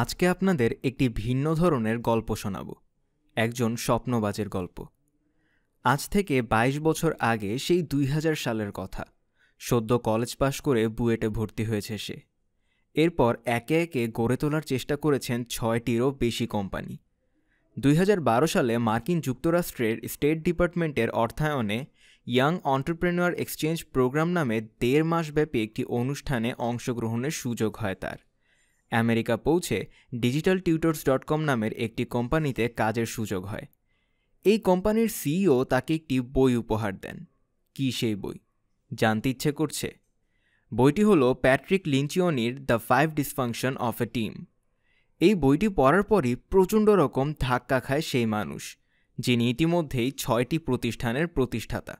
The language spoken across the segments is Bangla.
আজকে আপনাদের একটি ভিন্ন ধরনের গল্প শোনাব একজন স্বপ্নবাজের গল্প আজ থেকে ২২ বছর আগে সেই দুই সালের কথা সদ্য কলেজ পাশ করে বুয়েটে ভর্তি হয়েছে সে এরপর একে একে গড়ে তোলার চেষ্টা করেছেন ছয়টিরও বেশি কোম্পানি দুই সালে মার্কিন যুক্তরাষ্ট্রের স্টেট ডিপার্টমেন্টের অর্থায়নে ইয়াং অন্টারপ্রেনার এক্সচেঞ্জ প্রোগ্রাম নামে দেড় মাসব্যাপী একটি অনুষ্ঠানে অংশগ্রহণের সুযোগ হয় তার আমেরিকা পৌঁছে ডিজিটাল টিউটর্স ডট কম নামের একটি কোম্পানিতে কাজের সুযোগ হয় এই কোম্পানির সিইও তাকে একটি বই উপহার দেন কি সেই বই জানতে ইচ্ছে করছে বইটি হলো প্যাট্রিক লিঞ্চিওনির the five dysfunction of a team এই বইটি পড়ার পরই প্রচণ্ড রকম ধাক্কা খায় সেই মানুষ যিনি ইতিমধ্যেই ছয়টি প্রতিষ্ঠানের প্রতিষ্ঠাতা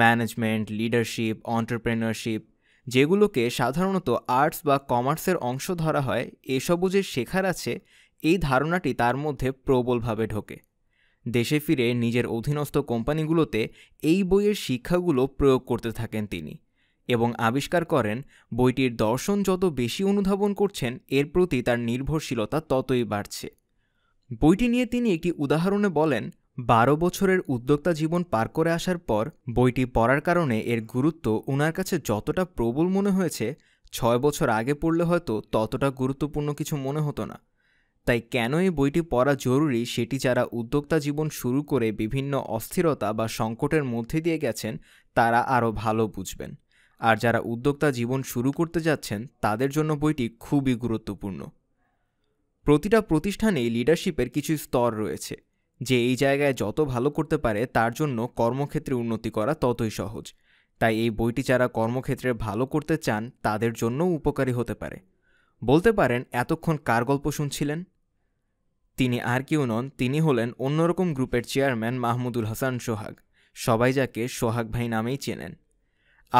ম্যানেজমেন্ট লিডারশিপ অন্টারপ্রেনারশিপ যেগুলোকে সাধারণত আর্টস বা কমার্সের অংশ ধরা হয় এসবও যে শেখার আছে এই ধারণাটি তার মধ্যে প্রবলভাবে ঢোকে দেশে ফিরে নিজের অধীনস্থ কোম্পানিগুলোতে এই বইয়ের শিক্ষাগুলো প্রয়োগ করতে থাকেন তিনি এবং আবিষ্কার করেন বইটির দর্শন যত বেশি অনুধাবন করছেন এর প্রতি তার নির্ভরশীলতা ততই বাড়ছে বইটি নিয়ে তিনি একটি উদাহরণে বলেন বারো বছরের উদ্যোক্তা জীবন পার করে আসার পর বইটি পড়ার কারণে এর গুরুত্ব ওনার কাছে যতটা প্রবল মনে হয়েছে ছয় বছর আগে পড়লে হয়তো ততটা গুরুত্বপূর্ণ কিছু মনে হতো না তাই কেন এই বইটি পড়া জরুরি সেটি যারা উদ্যোক্তা জীবন শুরু করে বিভিন্ন অস্থিরতা বা সংকটের মধ্যে দিয়ে গেছেন তারা আরও ভালো বুঝবেন আর যারা উদ্যোক্তা জীবন শুরু করতে যাচ্ছেন তাদের জন্য বইটি খুবই গুরুত্বপূর্ণ প্রতিটা প্রতিষ্ঠানেই লিডারশিপের কিছু স্তর রয়েছে যে এই জায়গায় যত ভালো করতে পারে তার জন্য কর্মক্ষেত্রে উন্নতি করা ততই সহজ তাই এই বইটি যারা কর্মক্ষেত্রে ভালো করতে চান তাদের জন্যও উপকারী হতে পারে বলতে পারেন এতক্ষণ কার গল্প শুনছিলেন তিনি আর কেউ নন তিনি হলেন অন্যরকম গ্রুপের চেয়ারম্যান মাহমুদুল হাসান সোহাগ সবাই যাকে সোহাগ ভাই নামেই চেনেন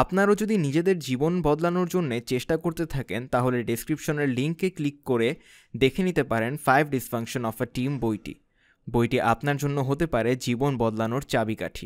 আপনারও যদি নিজেদের জীবন বদলানোর জন্য চেষ্টা করতে থাকেন তাহলে ডেসক্রিপশনের লিঙ্কে ক্লিক করে দেখে নিতে পারেন five dysfunction of a team বইটি বইটি আপনার জন্য হতে পারে জীবন বদলানোর চাবিকাঠি